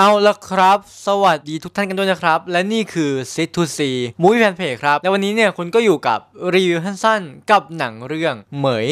เอาละครับ สวัสดีทุกท่านกันด้วยนะครับ และนี่คือ Sit to See Movie Fan Page ครับ และวันนี้เนี่ยคุณก็อยู่กับ รีวิวสั้น ๆ กับหนังเรื่องเหมย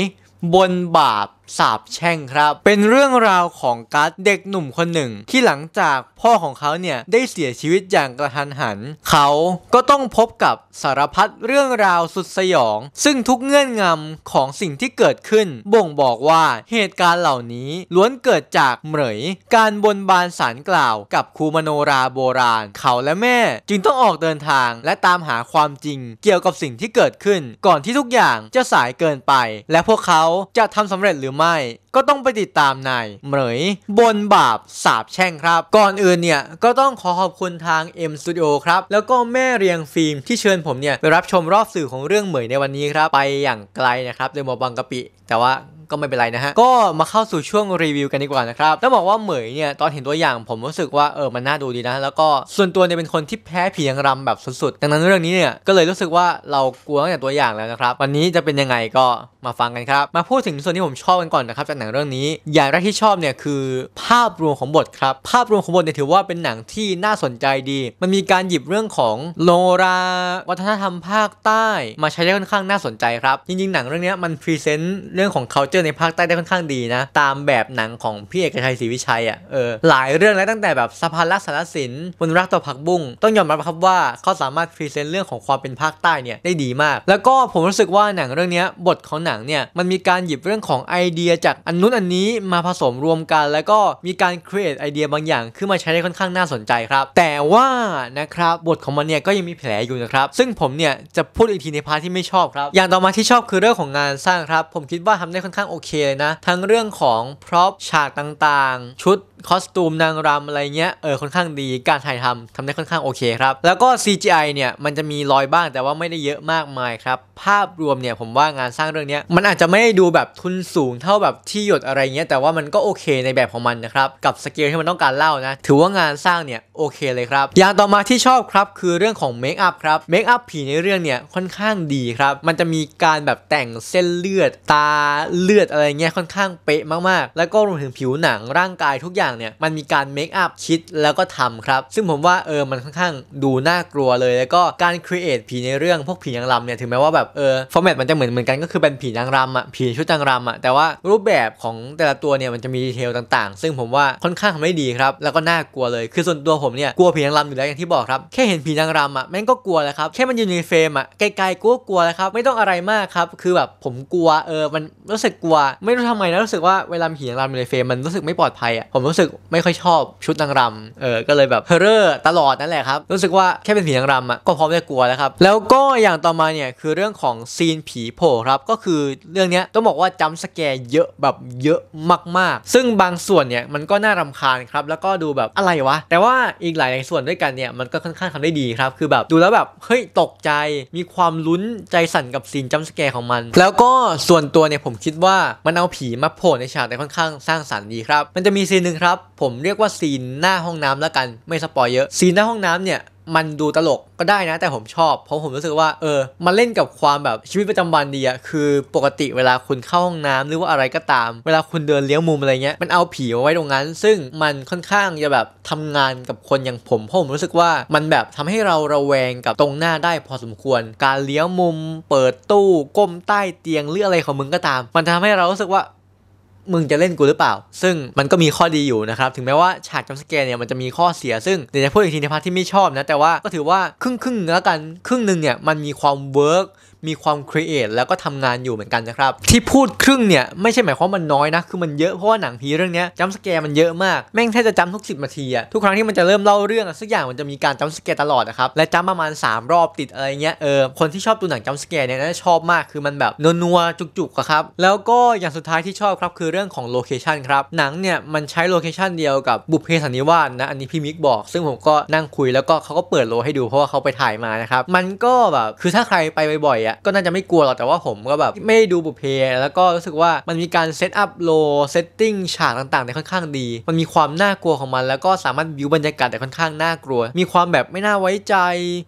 บนบาปสาบแช่ง ครับ เป็นเรื่องราวของกัสเด็กหนุ่มคนหนึ่ง ที่หลังจากพ่อของเขาเนี่ยได้เสียชีวิตอย่างกระทันหัน เขาก็ต้องพบกับสารพัดเรื่องราวสุดสยอง ซึ่งทุกเงื่อนงำของสิ่งที่เกิดขึ้น บ่งบอกว่าเหตุการณ์เหล่านี้ล้วนเกิดจากเหมยการบนบานสารกล่าวกับครูมโนราโบราณเขาและแม่ จึงต้องออกเดินทางและตามหาความจริงเกี่ยวกับสิ่งที่เกิดขึ้น ก่อนที่ทุกอย่างจะสายเกินไป และพวกเขาจะทำสำเร็จหรือไม่ก็ต้องไปติดตามในเหมยบนบาปสาบแช่งครับ ก่อนอื่นเนี่ยก็ต้องขอขอบคุณทาง M Studio ครับ แล้วก็แม่เรียงฟิล์มที่เชิญผมเนี่ยไปรับชมรอบสื่อของเรื่องเหมยในวันนี้ครับ ไปอย่างไกลนะครับโดยมอบางกะปิ แต่ว่าก็ไม่เป็นไรนะฮะก็มาเข้าสู่ช่วงรีวิวกันดีกว่านะครับต้องบอกว่าเหมยเนี่ยตอนเห็นตัวอย่างผมรู้สึกว่าเออมันน่าดูดีนะ แล้วก็ส่วนตัวเนี่ยเป็นคนที่แพ้ผีนางรำแบบสุดๆดังนั้นเรื่องนี้เนี่ยก็เลยรู้สึกว่าเรากลัวตั้งแต่ตัวอย่างแล้วนะครับ วันนี้จะเป็นยังไงก็มาฟังกันครับมาพูดถึงส่วนที่ผมชอบกันก่อนนะครับจากหนังเรื่องนี้ อย่างแรกที่ชอบเนี่ยคือภาพรวมของบทครับภาพรวมของบทเนี่ยถือว่าเป็นหนังที่น่าสนใจดี มันมีการหยิบเรื่องของโลรา วัฒนธรรมภาคใต้ มาใช้ได้ค่อนข้างน่าสนใจครับจริงๆ หนังเรื่องนี้มันพรีเซนต์เรื่องของ culture ในภาคใต้ได้ค่อนข้างดีนะตามแบบหนังของพี่เอกชัยศรีวิชัยอ่ะเออหลายเรื่องแล้วตั้งแต่แบบสะพานรักสารสินบนรักต่อผักบุ้งต้องยอมรับครับว่าเขาสามารถพรีเซนต์เรื่องของความเป็นภาคใต้เนี่ยได้ดีมาก แล้วก็ผมรู้สึกว่าหนังเรื่องนี้บทของหนัังเนี่ยมันมีการหยิบเรื่องของไอเดียจากอันนู้นอันนี้มาผสมรวมกัน แล้วก็มีการครีเอทไอเดียบางอย่างขึ้นมาใช้ได้ค่อนข้างน่าสนใจครับ แต่ว่านะครับบทของมันเนี่ยก็ยังมีแผลอยู่นะครับซึ่งผมเนี่ยจะพูดอีกทีในพาร์ทที่ไม่ชอบครับ อย่างต่อมาที่ชอบคือเรื่องของงานสร้างครับผมคิดว่าทำได้ค่อนข้างโอเคเลยนะ ทั้งเรื่องของพร็อพฉากต่างๆ ชุดคอสตูมนางรำอะไรเงี้ยเออค่อนข้างดีการถ่ายทำทำได้ค่อนข้างโอเคครับแล้วก็ CGI เนี่ยมันจะมีรอยบ้างแต่ว่าไม่ได้เยอะมากมายครับภาพรวมเนี่ยผมว่างานสร้างเรื่องนี้มันอาจจะไม่ดดูแบบทุนสูงเท่าแบบที่หยดอะไรเงี้ยแต่ว่ามันก็โอเค ในแบบของมันนะครับกับสเกลที่มันต้องการเล่านะถือว่างานสร้างเนี่ยโอเคเลยครับอย่างต่อมาที่ชอบครับคือเรื่องของเมคอัพครับเมคอัพผีในเรื่องเนี่ยค่อนข้างดีครับมันจะมีการแบบแต่งเส้นเลือดตาเลือดอะไรเงี้ยค่อนข้างเป๊ะมากๆ แล้วก็รวมถึงผิวหนังร่างกายทุกอย่างเนี่ยมันมีการเมคอัพคิดแล้วก็ทำครับซึ่งผมว่าเออมันค่อนข้างดูน่ากลัวเลย แล้วก็การครีเอทผีในเรื่องพวกผีนางรำเนี่ยถึงแม้ว่าแบบเออฟอร์แมตมันจะเหมือนเหมือนกันก็คือเป็นผผีนางรำอ่ะผีชุดนางรำอ่ะแต่ว่ารูปแบบของแต่ละตัวเนี่ยมันจะมีดีเทลต่างๆ ซึ่งผมว่าค่อนข้างทำได้ดีครับ แล้วก็น่ากลัวเลย คือส่วนตัวผมเนี่ยกลัวผีนางรำอยู่แล้วอย่างที่บอกครับแค่เห็นผีนางรำอ่ะแม่งก็กลัวแล้วครับ แค่มันอยู่ในเฟรมอ่ะไกลๆกูก็กลัวแล้วครับไม่ต้องอะไรมากครับคือแบบผมกลัวเออมันรู้สึกกลัวไม่รู้ทำไมนะรู้สึกว่าเวลาผีนางรำอยู่ในเฟรมมันรู้สึกไม่ปลอดภัยอ่ะผมรู้สึกไม่ค่อยชอบชุดนางรำเออก็เลยแบบเฮอร์เรอร์ตลอดนั่นแหละครับรู้สึกว่าแค่เป็นผีนางรำอ่ะก็พร้อมจะกลัวแล้วครับแล้วก็อย่างต่อมาเนี่ยคือเรื่องของซีนผีโผล่ครับก็คืือเรื่องนี้ต้องบอกว่าจัมสแกร์เยอะแบบเยอะมาก ๆ ซึ่งบางส่วนเนี่ยมันก็น่ารำคาญครับแล้วก็ดูแบบอะไรวะแต่ว่าอีกหลายส่วนด้วยกันเนี่ยมันก็ค่อนข้างทำได้ดีครับ คือแบบดูแล้วแบบเฮ้ยตกใจมีความลุ้นใจสั่นกับซีนจัมสแกร์ของมัน แล้วก็ส่วนตัวเนี่ยผมคิดว่ามันเอาผีมาโผล่ในฉากแต่ค่อนข้างสร้างสรรค์ดีครับมันจะมีซีนหนึ่งครับผมเรียกว่าซีนหน้าห้องน้ำแล้วกันไม่สปอยเยอะซีนหน้าห้องน้ำเนี่ยมันดูตลกก็ได้นะแต่ผมชอบ เพราะผมรู้สึกว่าเออมันเล่นกับความแบบชีวิตประจำวันดีอะคือปกติเวลาคุณเข้าห้องน้ำหรือว่าอะไรก็ตาม เวลาคุณเดินเลี้ยวมุมอะไรเงี้ยมันเอาผีไว้ตรงนั้น ซึ่งมันค่อนข้างจะแบบทำงานกับคนอย่างผมเพราะผมรู้สึกว่า มันแบบทำให้เราระแวงกับตรงหน้าได้พอสมควร การเลี้ยวมุม เปิดตู้ก้มใต้เตียง หรืออะไรของมึงก็ตาม มันทำให้เรารู้สึกว่ามึงจะเล่นกูหรือเปล่า ซึ่งมันก็มีข้อดีอยู่นะครับ ถึงแม้ว่าฉากจัมสแกลเนี่ย มันจะมีข้อเสีย ซึ่งเดี๋ยวจะพูดอีกทีในพาร์ทที่ไม่ชอบนะ แต่ว่าก็ถือว่าครึ่งครึ่งแล้วกัน ครึ่งหนึ่งเนี่ย มันมีความเวิร์กมีความครีเอทแล้วก็ทำงานอยู่เหมือนกันนะครับ ที่พูดครึ่งเนี่ย ไม่ใช่หมายความมันน้อยนะ คือมันเยอะ เพราะว่าหนังผีเรื่องนี้จัมสแกร์มันเยอะมาก แม่งแทบจะจำทุกสิบนาทีอะทุกครั้งที่มันจะเริ่มเล่าเรื่องสักอย่างมันจะมีการจัมสแกร์ตลอดนะครับ และจำประมาณ 3 รอบติดอะไรเงี้ยเออคนที่ชอบดูหนังจัมสแกร์เนี่ยน่าจะชอบมากคือมันแบบนัวๆจุกๆครับแล้วก็อย่างสุดท้ายที่ชอบครับคือเรื่องของโลเคชันครับหนังเนี่ยมันใช้โลเคชันเดียวกับบุพเพสันนิวาสนะอันนี้พี่มิกบอกซึ่งผมก็นั่งคุยแล้วก็เขาก็เปิดโลให้ดูเพราะว่าเขาไปถ่ายมานะครับมันก็แบบคือถ้าใครไปบ่อยๆอ่ะก็น่าจะไม่กลัวหรอกแต่ว่าผมก็แบบไม่ดูบุเพแล้วก็รู้สึกว่ามันมีการเซตอัพโลเซตติ้งฉากต่างๆในค่อนข้างดี มันมีความน่ากลัวของมันแล้วก็สามารถวิวบรรยากาศแต่ค่อนข้างน่ากลัว มีความแบบไม่น่าไว้ใจ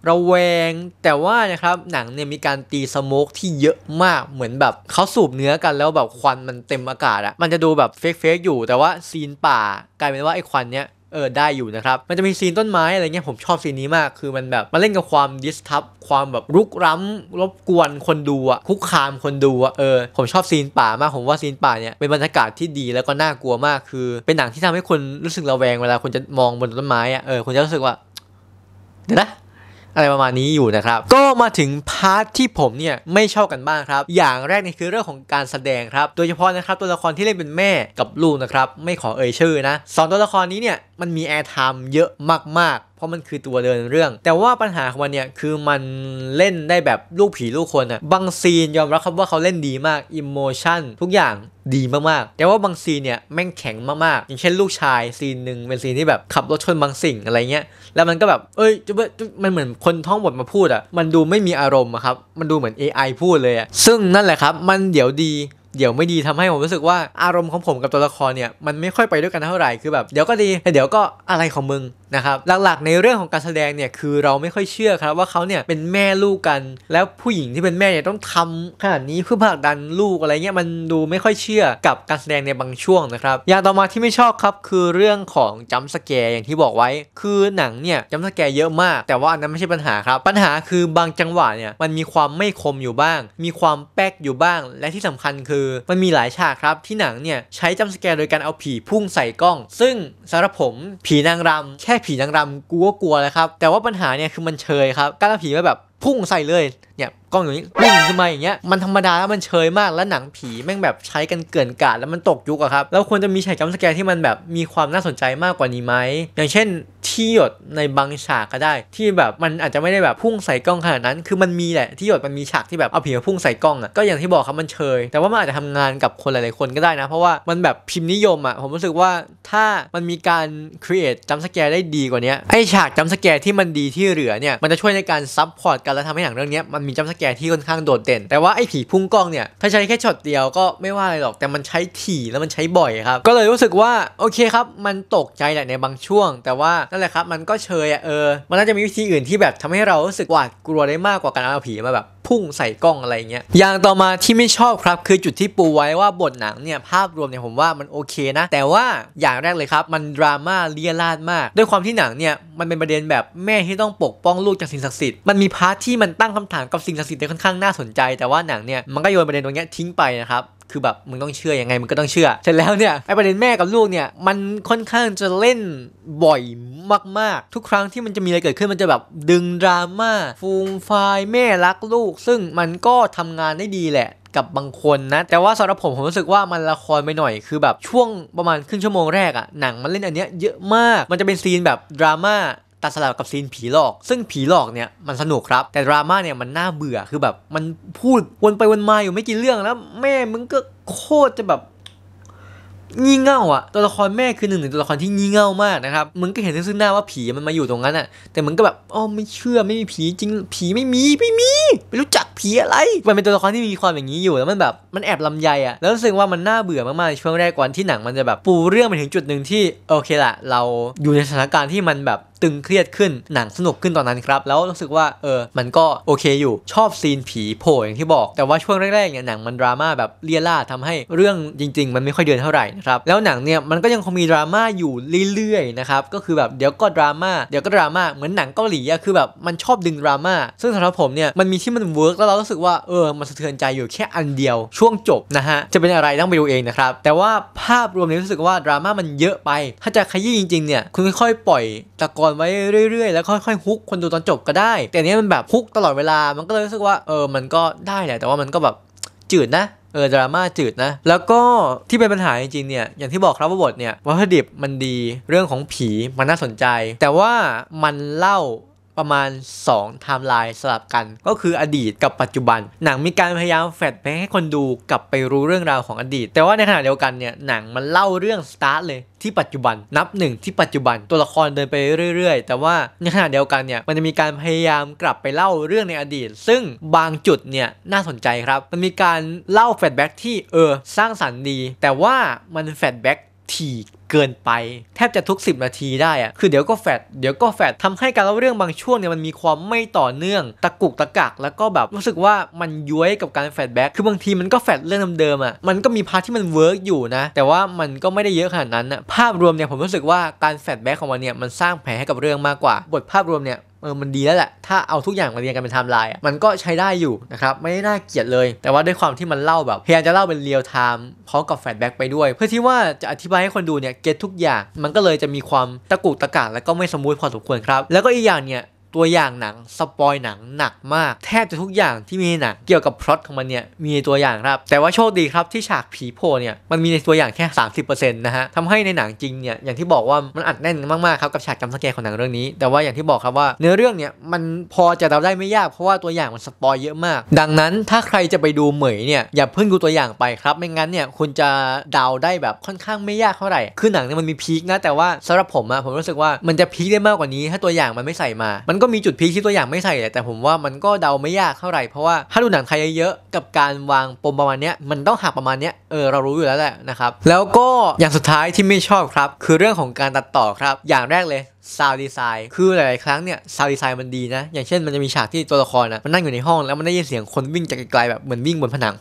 ระแวง แต่ว่านะครับหนังเนี่ยมีการตีสโมกที่เยอะมากเหมือนแบบเขาสูบเนื้อกันแล้วแบบควันมันเต็มอากาศอะมันจะดูแบบเฟกๆอยู่แต่ว่าซีนป่ากลายเป็นว่าไอ้ควันเนี้ยเออได้อยู่นะครับ มันจะมีซีนต้นไม้อะไรเงี้ยผมชอบซีนนี้มาก คือมันแบบมาเล่นกับความดิสทับความแบบรุกร้ำรบกวนคนดูอะคุกคามคนดูอะเออ ผมชอบซีนป่ามาก ผมว่าซีนป่าเนี่ยเป็นบรรยากาศที่ดีแล้วก็น่ากลัวมาก คือ เป็นหนังที่ทำให้คนรู้สึกระแวงเวลาคนจะมองบนต้นไม้อะเออคนจะรู้สึกว่าเดี๋ยวนะอะไรประมาณนี้อยู่นะครับ ก็มาถึงพาร์ทที่ผมเนี่ย ไม่ชอบกันบ้างครับ อย่างแรกนี่คือเรื่องของการแสดงครับ โดยเฉพาะนะครับตัวละครที่เล่นเป็นแม่กับลูกนะครับไม่ขอเอ่ยชื่อนะสองตัวละครนี้เนี่ยมันมีแอร์ไทม์เยอะมากๆเพราะมันคือตัวเดินเรื่อง แต่ว่าปัญหาของมันเนี่ยคือมันเล่นได้แบบ ลูกผีลูกคนอะบางซีนยอมรับครับว่าเขาเล่นดีมากอิมโมชั่นทุกอย่างดีมาก ๆ แต่ว่าบางซีนเนี่ยแม่งแข็งมากๆ อย่างเช่นลูกชาย ซีนหนึ่งเป็นซีนที่แบบขับรถชนบางสิ่งอะไรเงี้ย แล้วมันก็แบบเอ้ยจะมันเหมือนคนท่องบทมาพูดอะมันดูไม่มีอารมณ์ครับ มันดูเหมือน AI พูดเลยอะซึ่งนั่นแหละครับมันเดี๋ยวดีเดี๋ยวไม่ดีทำให้ผมรู้สึกว่าอารมณ์ของผมกับตัวละครเนี่ยมันไม่ค่อยไปด้วยกันเท่าไหร่คือแบบเดี๋ยวก็ดีเดี๋ยวก็อะไรของมึงนะครับ หลักๆในเรื่องของการแสดงเนี่ยคือเราไม่ค่อยเชื่อครับ ว่าเขาเนี่ยเป็นแม่ลูกกันแล้วผู้หญิงที่เป็นแม่เนี่ยต้องทำขนาดนี้เพื่อผลักดันลูกอะไรเงี้ยมันดูไม่ค่อยเชื่อกับการแสดงในบางช่วงนะครับอย่างต่อมาที่ไม่ชอบครับคือเรื่องของจัมสแกร์อย่างที่บอกไว้ คือหนังเนี่ยจัมสแกร์เยอะมาก แต่ว่าอันนั้นไม่ใช่ปัญหาครับปัญหาคือบางจังหวะเนี่ยมันมีความไม่คมอยู่บ้าง มีความแป๊กอยู่บ้างและที่สำคัญคือือมันมีหลายฉากครับ ที่หนังเนี่ย ใช้จำสแกร์โดยการเอาผีพุ่งใส่กล้อง ซึ่งสำหรับผมผีนางรำแค่ผีนางรำกูก็กลัวแล้วครับ แต่ว่าปัญหาเนี่ยคือมันเชยครับการเอาผีมาแบบพุ่งใส่เลยเนี่ยกล้องอย่างนี้วิ่งขึ้นมาอย่างเงี้ยมันธรรมดาแล้วมันเชยมากแล้วหนังผีแม่งแบบใช้กันเกินกาดแล้วมันตกยุคอะครับแล้วควรจะมีฉากจัมสแกร์ที่มันแบบมีความน่าสนใจมากกว่านี้ไหมอย่างเช่น ที่หยดในบางฉากก็ได้ที่แบบมันอาจจะไม่ได้แบบพุ่งใส่กล้องขนาดนั้น คือมันมีแหละที่หยดมันมีฉากที่แบบเอาผีมาพุ่งใส่กล้องอะก็อย่างที่บอกครับมันเชยแต่ว่ามันอาจจะทำงานกับคนหลายๆคนก็ได้นะเพราะว่ามันแบบพิมพ์นิยมอะผมรู้สึกว่าถ้ามันมีการครีเอทจัมสแกร์ได้ดีกว่านี้ไอฉากจัมสแกร์ที่มันดีที่เหลือเนี่ยมันจะช่วยในการซับพอร์ตกันและทำให้หนังเรื่องนี้มันมีจัมสแกร์ที่ค่อนข้างโดดเด่น แต่ว่าไอ้ผีพุ่งกล้องเนี่ย ถ้าใช้แค่ช็อตเดียวก็ไม่ว่าอะไรหรอก แต่มันใช้ถี่แล้วมันใช้บ่อยครับ ก็เลยรู้สึกว่าโอเคครับ มันตกใจแหละในบางช่วง แต่ว่านั่นแหละครับมันก็เชยอะเออ มันน่าจะมีวิธีอื่นที่แบบทำให้เรารู้สึกหวาดกลัวได้มากกว่าการเอาผีมาแบบพุ่งใส่กล้องอะไรเงี้ยอย่างต่อมาที่ไม่ชอบครับ คือจุดที่ปูไว้ว่าบทหนังเนี่ยภาพรวมเนี่ยผมว่ามันโอเคนะ แต่ว่าอย่างแรกเลยครับ มันดราม่าเลี่ยลาดมากด้วยความที่หนังเนี่ยมันเป็นประเด็นแบบแม่ที่ต้องปกป้องลูกจากสิ่งศักดิ์สิทธิ์มันมีพาร์ทที่มันตั้งคำถามกับสิ่งศักดิ์สิทธิ์ได้ค่อนข้างน่าสนใจแต่ว่าหนังเนี่ยมันก็โยนประเด็นตรงนี้ทิ้งไปนะครับคือแบบมึงต้องเชื่อยังไงมึงก็ต้องเชื่อ เสร็จแล้วเนี่ยไอประเด็นแม่กับลูกเนี่ยมันค่อนข้างจะเล่นบ่อยมาก ๆ ทุกครั้งที่มันจะมีอะไรเกิดขึ้น มันจะแบบดึงดราม่าฟูมไฟแม่รักลูก ซึ่งมันก็ทำงานได้ดีแหละกับบางคนนะ แต่ว่าสำหรับผมผมรู้สึกว่ามันละครไปหน่อย คือแบบช่วงประมาณครึ่งชั่วโมงแรกอะหนังมันเล่นอันเนี้ยเยอะมากมันจะเป็นซีนแบบดราม่าตัดสลับกับซีนผีหลอก ซึ่งผีหลอกเนี่ยมันสนุกครับ แต่ดราม่าเนี่ยมันน่าเบื่อคือแบบ มันพูดวนไปวนมา อยู่ไม่กี่เรื่องแล้ว แม่มึงก็โคตรจะแบบ งี่เง่าอ่ะตัวละครแม่คือหนึ่งในตัวละครที่งี่เง่ามากนะครับ มึงก็เห็นซึ่งหน้าว่าผีมันมาอยู่ตรงนั้นอะแต่มึงก็แบบอ๋อไม่เชื่อไม่มีผีจริง ผีไม่มีไม่มีไม่รู้จักผีอะไร มันเป็นตัวละครที่มีความอย่างนี้อยู่แล้วมันแบบมันแอบลำใยอ่ะแล้วรู้สึกว่ามันน่าเบื่อมากๆในช่วงแรกก่อนที่หนังมันจะแบบ ปูเรื่องไปถึงจุดหนึ่งที่ โอเคละเราอยู่ในสถานการณ์ที่มันแบบตึงเครียดขึ้นหนังสนุกขึ้นตอนนั้นครับแล้วรู้สึกว่าเออมันก็โอเคอยู่ชอบซีนผีโผล่อย่างที่บอกแต่ว่าช่วงแรกๆเนี่ยหนังมันดราม่าแบบเลี่ยล่าทำให้เรื่องจริงๆ มันไม่ค่อยเดินเท่าไหร่นะครับแล้วหนังเนี่ยมันก็ยังคงมีดราม่าอยู่เรื่อยๆนะครับก็คือแบบเดี๋ยวก็ดราม่าเดี๋ยวก็ดราม่าเหมือนหนังเกาหลีอะคือแบบมันชอบดึงดราม่าซึ่งสำหรับผมเนี่ยมันมีที่มันเวิร์กแล้วเรารู้สึกว่าเออมันสะเทือนใจอยู่แค่อันเดียวช่วงจบนะฮะจะเป็นอะไรต้องไปดูเองนะครับแต่ว่าภาพรวมเนี่ยรู้สึกว่าดราม่ามันเยอะไปถ้าจะขยี้จริง ๆเนี่ยคุณค่อยๆปล่อยตะกอรไว้เรื่อยๆ แล้วค่อยๆฮุกคนดูตอนจบก็ได้ แต่นี้มันแบบฮุกตลอดเวลา มันก็เลยรู้สึกว่าเออ มันก็ได้แหละ แต่ว่ามันก็แบบจืดนะ เออดราม่าจืดนะ แล้วก็ที่เป็นปัญหาจริงๆเนี่ย อย่างที่บอกครับว่าบทเนี่ยวัตถุดิบมันดีเรื่องของผีมันน่าสนใจ แต่ว่ามันเล่าประมาณ2ไทม์ไลน์สลับกัน ก็คืออดีตกับปัจจุบัน หนังมีการพยายามแฟดไปให้คนดูกลับไปรู้เรื่องราวของอดีต แต่ว่าในขณะเดียวกันเนี่ยหนังมันเล่าเรื่องสตาร์ทเลยที่ปัจจุบัน นับหนึ่งที่ปัจจุบันตัวละครเดินไปเรื่อยๆ แต่ว่าในขณะเดียวกันเนี่ยมันจะมีการพยายามกลับไปเล่าเรื่องในอดีต ซึ่งบางจุดเนี่ยน่าสนใจครับ มันมีการเล่าแฟดแบ็กที่เออสร้างสรรค์ดี แต่ว่ามันแฟดแบ็กถี่เกินไปแทบจะทุก10 นาทีได้อะคือเดี๋ยวก็แฟดเดี๋ยวก็แฟดทาให้การเล่าเรื่องบางช่วงเนี่ยมันมีความไม่ต่อเนื่อง ตะกุกตะกักแล้วก็แบบรู้สึกว่ามันย้วยกับการแฟดแบ็กคือบางทีมันก็แฟดเรื่องเดิมอะมันก็มีพาร์ทที่มันเวิร์กอยู่นะ แต่ว่ามันก็ไม่ได้เยอะขนาดนั้นอะภาพรวมเนี่ยผมรู้สึกว่าการแฟดแบ็กของมันเนี่ยมันสร้างแผลให้กับเรื่องมากกว่าบทภาพรวมเนี่ยเออมันดีแล้วแหละ ถ้าเอาทุกอย่างมาเรียงกันเป็นไทม์ไลน์มันก็ใช้ได้อยู่นะครับ ไม่ได้น่าเกลียดเลย แต่ว่าด้วยความที่มันเล่าแบบพยายามจะเล่าเป็นเรียลไทม์พร้อมกับแฟลชแบ็กไปด้วย เพื่อที่ว่าจะอธิบายให้คนดูเนี่ย เก็ตทุกอย่าง มันก็เลยจะมีความตะกุกตะกากแล้วก็ไม่สมูทพอสมควรครับ แล้วก็อีกอย่างเนี่ยตัวอย่างหนัง สปอยหนังหนักมาก แทบจะทุกอย่างที่มีหนังเกี่ยวกับพล็อตของมันเนี่ยมีตัวอย่างครับ แต่ว่าโชคดีครับที่ฉากผีโพเนี่ยมันมีในตัวอย่างแค่ 30%นะฮะทำให้ในหนังจริงเนี่ยอย่างที่บอกว่ามันอัดแน่นมาก ๆ ครับกับฉากจำสแกนของหนังเรื่องนี้ แต่ว่าอย่างที่บอกครับว่าเนื้อเรื่องเนี่ยมันพอจะเดาได้ไม่ยากเพราะว่าตัวอย่างมันสปอยเยอะมาก ดังนั้นถ้าใครจะไปดูเหมยเนี่ยอย่าเพิ่งดูตัวอย่างไปครับ ไม่งั้นเนี่ยคุณจะเดาได้แบบค่อนข้างไม่ยากเท่าไหร่คือหนังเนี่ยมันมีพีคนะแต่ว่าสำหรับผมอะผมรู้สึกว่ามันจะพีคได้มากกว่านี้ถ้าตัวอย่างมันไม่ใส่มามันก็มีจุดพีคที่ตัวอย่างไม่ใส่แหละแต่ผมว่ามันก็เดาไม่ยากเท่าไหร่เพราะว่าถ้าดูหนังไทยเยอะๆกับการวางปมประมาณนี้มันต้องหักประมาณนี้เออ เรารู้อยู่แล้วแหละนะครับ แล้วก็อย่างสุดท้ายที่ไม่ชอบครับ คือเรื่องของการตัดต่อครับอย่างแรกเลยซาวดีไซน์คือหลายๆครั้งเนี่ยซาวดีไซน์มันดีนะ อย่างเช่นมันจะมีฉากที่ตัวละครนะมันนั่งอยู่ในห้องแล้วมันได้ยินเสียงคนวิ่งจากไกลๆแบบเหมือนวิ่งบนผนัง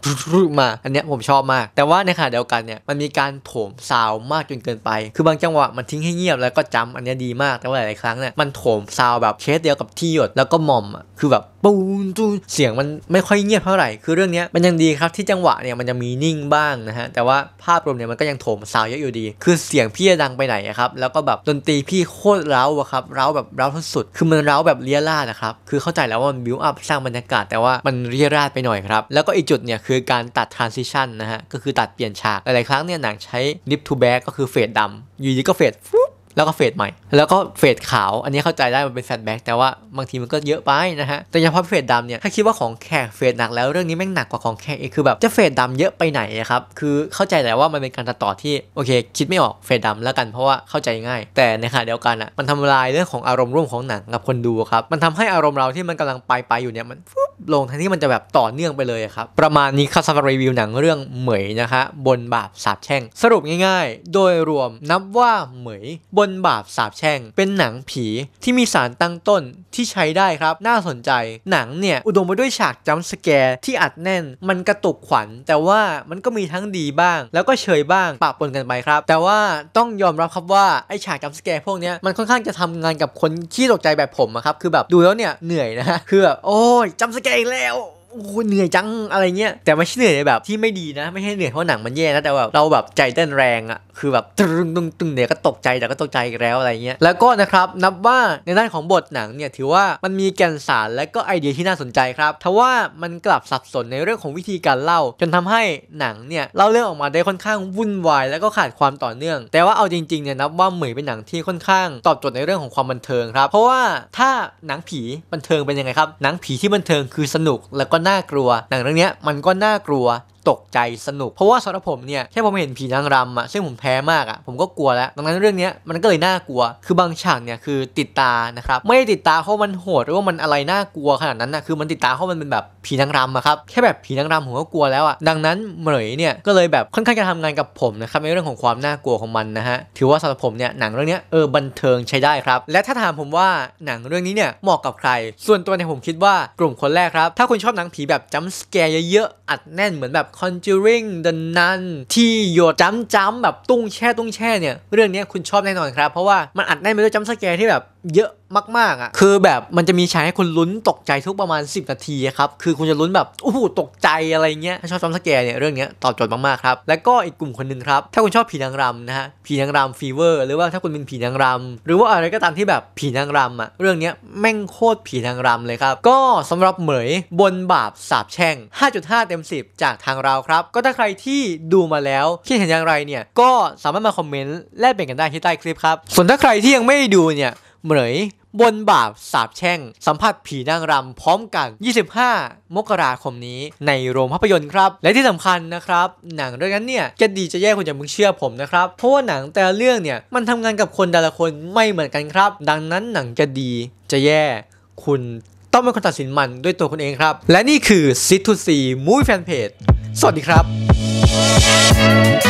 มาอันเนี้ยผมชอบมาก แต่ว่าในขณะเดียวกันเนี่ยมันมีการโถมซาวมากจนเกินไป คือบางจังหวะมันทิ้งให้เงียบแล้วก็จำอันเนี้ยดีมากแต่ว่าหลายๆครั้งเนี่ยมันโถมซาวแบบเคสเดียวกับที่หยดแล้วก็มอมคือแบบปูนจูนเสียงมันไม่ค่อยเงียบเท่าไหร่ คือเรื่องนี้มันยังดีครับที่จังหวะเนี่ยมันจะมีนิ่งบ้างนะฮะแต่ว่าภาพรวมเนี่ยมันก็ยังโถมซาวเยอะอยู่ดี คือเสียงพี่ดังไปไหนครับแล้วก็แบบดนตรีพี่โคตรเร้าอะครับเร้าแบบเร้าสุด คือมันเร้าแบบเรียราดนะครับคือเข้าใจแล้วว่ามันบิวอัพสร้างบรรยากาศแต่ว่ามันเรียราดไปหน่อยครับแล้วก็อีกจุดเนี่ยคือการตัดทรานซิชันนะฮะก็คือตัดเปลี่ยนฉากหลายๆครั้งเนี่ยหนังใช้ลิปทูแบ็กก็คือเฟดดำอยู่ดีก็เฟดฟูแล้วก็เฟดใหม่ แล้วก็เฟดขาว อันนี้เข้าใจได้มันเป็นแฟนแบ็กแต่ว่าบางทีมันก็เยอะไปนะฮะ แต่เฉพาะเฟดดำเนี่ย ถ้าคิดว่าของแขกเฟดหนักแล้วเรื่องนี้แม่งหนักกว่าของแขกเองคือแบบจะเฟดดำเยอะไปไหนครับ คือเข้าใจแต่ว่ามันเป็นการตัดต่อที่โอเค คิดไม่ออก เฟดดำแล้วกันเพราะว่าเข้าใจง่าย แต่ในขณะเดียวกันอ่ะมันทำลายเรื่องของอารมณ์ร่วมของหนังกับคนดูครับ มันทำให้อารมณ์เราที่มันกำลังไปไปอยู่เนี่ยมันฟบลงทันที่มันจะแบบต่อเนื่องไปเลยครับ ประมาณนี้ครับสำหรับรีวิวหนังเรื่องเหมยนะคะบนบาปสาบแช่งสรุปง่ายๆ โดยรวมนับว่าเหมยบนนบาปสาบแช่ง เป็นหนังผี ที่มีสารตั้งต้นที่ใช้ได้ครับ น่าสนใจ หนังเนี่ย อุดมไปด้วยฉากจัมสแกร์ที่อัดแน่น มันกระตุกขวัญ แต่ว่ามันก็มีทั้งดีบ้าง แล้วก็เฉยบ้างปะปนกันไปครับ แต่ว่าต้องยอมรับครับว่าไอฉากจัมสแกร์พวกนี้มันค่อนข้างจะทำงานกับคนขี้ตกใจแบบผมอะครับ คือแบบดูแล้วเนี่ยเหนื่อยนะคือแบบโอ้ยจัมสแกร์อีกแล้วโอ้เหนื่อยจังอะไรเงี้ยแต่ไม่ใช่เหนื่อยแบบที่ไม่ดีนะไม่ใช่เหนื่อยเพราะหนังมันแย่นะแต่แบบเราแบบใจเต้นแรงอะคือแบบตึงตึงตึงเนี่ยก็ตกใจแต่ก็ตกใจแล้วอะไรเงี้ยแล้วก็นะครับนับว่าในด้านของบทหนังเนี่ยถือว่ามันมีแกนสารและก็ไอเดียที่น่าสนใจครับทว่ามันกลับสับสนในเรื่องของวิธีการเล่าจนทำให้หนังเนี่ยเล่าเรื่องออกมาได้ค่อนข้างวุ่นวายและก็ขาดความต่อเนื่อง แต่ว่าเอาจริงๆเนี่ยนับว่าเหมยเป็นหนังที่ค่อนข้างตอบโจทย์ในเรื่องของความบันเทิงครับ เพราะว่าถ้าหนังผีบันเทิงเป็นยังไงครับหนังผีที่บันเทิงคือสนุกแล้วก็น่ากลัว หนังเรื่องนี้มันก็น่ากลัวตกใจสนุก เพราะว่าสำหรับผมเนี่ยแค่ผมเห็นผีนางรำอะซึ่งผมแพ้มากอะผมก็กลัวแล้ว ดังนั้นเรื่องนี้มันก็เลยน่ากลัว คือบางฉากเนี่ยคือติดตานะครับ ไม่ติดตาเพราะมันโหดหรือว่ามันอะไรน่ากลัวขนาดนั้นนะคือมันติดตาเพราะมันเป็นแบบผีนางรำอะครับแค่แบบผีนางรำผมก็กลัวแล้วอะดังนั้นเหมยเนี่ยก็เลยแบบค่อนข้างจะทำงานกับผมนะครับในเรื่องของความน่ากลัวของมันนะฮะถือว่าสำหรับผมเนี่ยหนังเรื่องนี้เออบันเทิงใช้ได้ครับ และถ้าถามผมว่าหนังเรื่องนี้เนี่ยเหมาะกับใคร ส่วนตัวเนี่ยผมคิดว่ากลุ่มคนแรกครับ ถ้าคุณชอบหนังผีแบบจัมส์แกร์เยอะๆ อัดแน่นเหมือนแบบ Conjuring The Nun ที่โยดจ้ำจ้ำแบบตุ้งแช่ตุ้งแช่เนี่ย เรื่องนี้คุณชอบแน่นอนครับ เพราะว่ามันอัดแน่นไปด้วยจ้ำสแกร์ที่แบบเยอะมากๆอ่ะคือแบบมันจะมีฉากให้คุณลุ้นตกใจทุกประมาณ 10 นาทีครับคือคุณจะลุ้นแบบโอ้โหตกใจอะไรเงี้ยถ้าชอบซอมสแกร์เนี่ยเรื่องเนี้ยตอบโจทย์มากๆครับแล้วก็อีกกลุ่มคนหนึ่งครับถ้าคุณชอบผีนางรำนะฮะผีนางรำฟีเวอร์หรือว่าถ้าคุณเป็นผีนางรำหรือว่าอะไรก็ตามที่แบบผีนางรำอ่ะเรื่องเนี้ยแม่งโคตรผีนางรำเลยครับก็สำหรับเหมยบนบาปสาบแช่ง 5.5เต็ม10จากทางเราครับก็ถ้าใครที่ดูมาแล้ว คิดเห็นอย่างไรเนี่ยก็สามารถมาคอมเมนต์แลกเปลี่ยนกันได้ที่ใต้คลิปครับส่วนถ้าใครที่ยังไม่ดูเนี่ยเหมยบนบาปสาบแช่งสัมผัสผีนางรำพร้อมกัน 25 มกราคมนี้ในโรงภาพยนตร์ครับ และที่สำคัญนะครับ หนังเรื่องนั้นเนี่ยจะดีจะแย่คุณจะมึงเชื่อผมนะครับ เพราะว่าหนังแต่เรื่องเนี่ยมันทำงานกับคนแต่ละคนไม่เหมือนกันครับ ดังนั้นหนังจะดีจะแย่คุณต้องเป็นคนตัดสินมันด้วยตัวคุณเองครับ และนี่คือซิทูซีมูฟแฟนเพจสวัสดีครับ